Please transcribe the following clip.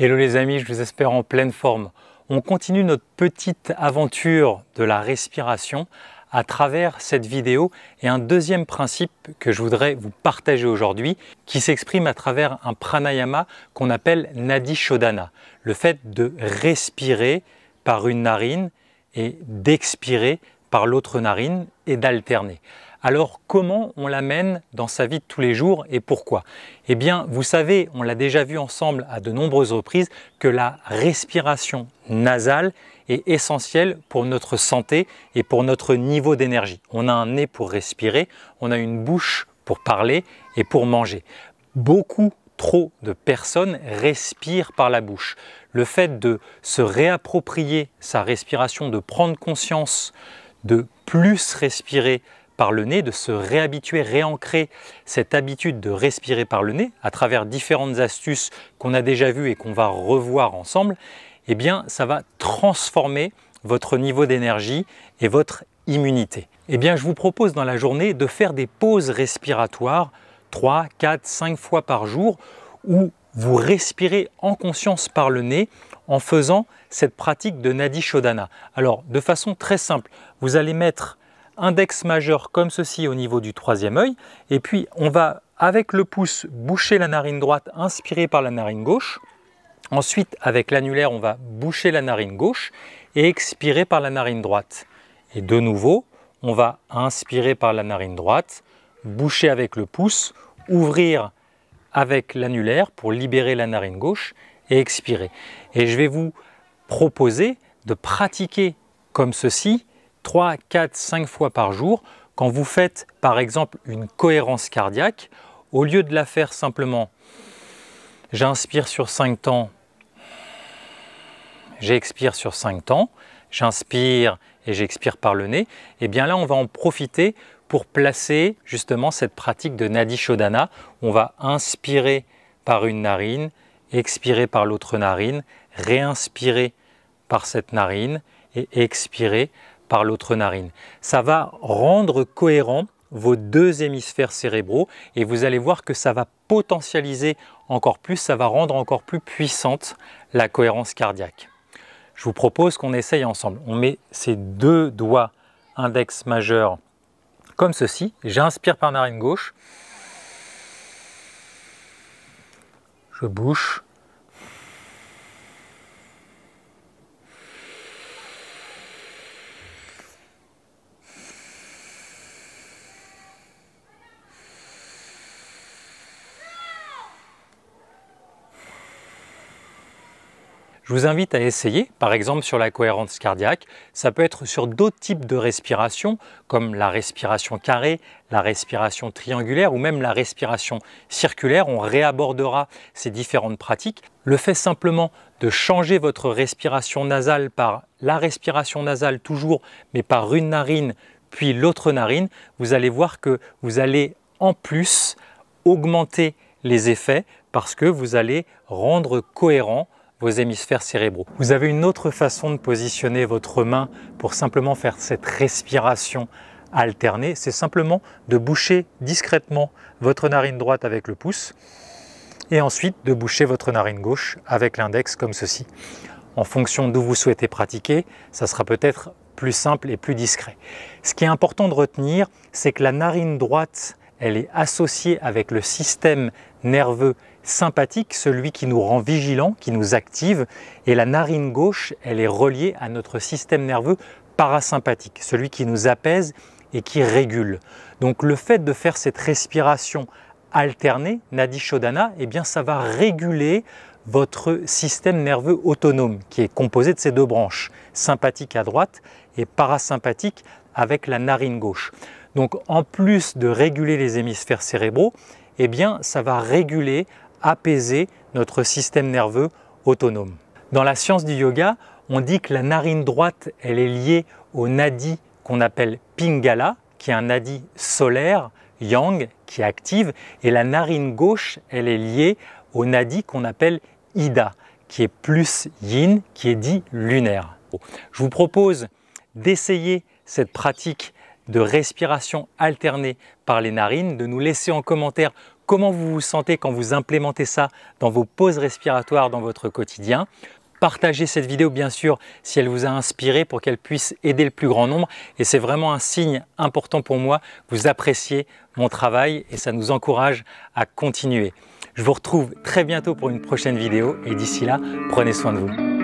Hello les amis, je vous espère en pleine forme. On continue notre petite aventure de la respiration à travers cette vidéo et un deuxième principe que je voudrais vous partager aujourd'hui qui s'exprime à travers un pranayama qu'on appelle Nadi Shodhana, le fait de respirer par une narine et d'expirer par l'autre narine et d'alterner. Alors comment on l'amène dans sa vie de tous les jours et pourquoi Eh bien, vous savez, on l'a déjà vu ensemble à de nombreuses reprises, que la respiration nasale est essentielle pour notre santé et pour notre niveau d'énergie. On a un nez pour respirer, on a une bouche pour parler et pour manger. Beaucoup trop de personnes respirent par la bouche. Le fait de se réapproprier sa respiration, de prendre conscience, de plus respirer par le nez, de se réhabituer, réancrer cette habitude de respirer par le nez à travers différentes astuces qu'on a déjà vues et qu'on va revoir ensemble, et eh bien ça va transformer votre niveau d'énergie et votre immunité. Et eh bien je vous propose dans la journée de faire des pauses respiratoires 3, 4, 5 fois par jour où vous respirez en conscience par le nez en faisant cette pratique de Nadi Shodhana. Alors de façon très simple, vous allez mettre index majeur comme ceci au niveau du troisième œil. Et puis on va avec le pouce boucher la narine droite inspirer par la narine gauche. Ensuite avec l'annulaire on va boucher la narine gauche et expirer par la narine droite. Et de nouveau on va inspirer par la narine droite, boucher avec le pouce, ouvrir avec l'annulaire pour libérer la narine gauche et expirer. Et je vais vous proposer de pratiquer comme ceci 3, 4, 5 fois par jour, quand vous faites par exemple une cohérence cardiaque, au lieu de la faire simplement j'inspire sur 5 temps, j'expire sur 5 temps, j'inspire et j'expire par le nez, et eh bien là on va en profiter pour placer justement cette pratique de Nadi shodana, On va inspirer par une narine, expirer par l'autre narine, réinspirer par cette narine et expirer par l'autre narine. Ça va rendre cohérent vos deux hémisphères cérébraux et vous allez voir que ça va potentialiser encore plus, ça va rendre encore plus puissante la cohérence cardiaque. Je vous propose qu'on essaye ensemble. On met ces deux doigts index majeur comme ceci. J'inspire par narine gauche. Je bouche. Je vous invite à essayer, par exemple sur la cohérence cardiaque. Ça peut être sur d'autres types de respiration, comme la respiration carrée, la respiration triangulaire ou même la respiration circulaire. On réabordera ces différentes pratiques. Le fait simplement de changer votre respiration nasale par la respiration nasale toujours, mais par une narine puis l'autre narine, vous allez voir que vous allez en plus augmenter les effets parce que vous allez rendre cohérent vos hémisphères cérébraux. Vous avez une autre façon de positionner votre main pour simplement faire cette respiration alternée, c'est simplement de boucher discrètement votre narine droite avec le pouce et ensuite de boucher votre narine gauche avec l'index comme ceci. En fonction d'où vous souhaitez pratiquer, ça sera peut-être plus simple et plus discret. Ce qui est important de retenir, c'est que la narine droite elle est associée avec le système nerveux sympathique, celui qui nous rend vigilants, qui nous active, et la narine gauche, elle est reliée à notre système nerveux parasympathique, celui qui nous apaise et qui régule. Donc le fait de faire cette respiration alternée, Nadi Shodhana, eh bien ça va réguler votre système nerveux autonome qui est composé de ces deux branches, sympathique à droite et parasympathique avec la narine gauche. Donc en plus de réguler les hémisphères cérébraux, eh bien ça va réguler, apaiser notre système nerveux autonome. Dans la science du yoga, on dit que la narine droite, elle est liée au nadi qu'on appelle pingala, qui est un nadi solaire, yang, qui est active, et la narine gauche, elle est liée au nadi qu'on appelle ida, qui est plus yin, qui est dit lunaire. Je vous propose d'essayer cette pratique de respiration alternée par les narines, de nous laisser en commentaire comment vous vous sentez quand vous implémentez ça dans vos pauses respiratoires dans votre quotidien. Partagez cette vidéo bien sûr si elle vous a inspiré pour qu'elle puisse aider le plus grand nombre et c'est vraiment un signe important pour moi vous appréciez mon travail et ça nous encourage à continuer. Je vous retrouve très bientôt pour une prochaine vidéo et d'ici là, prenez soin de vous.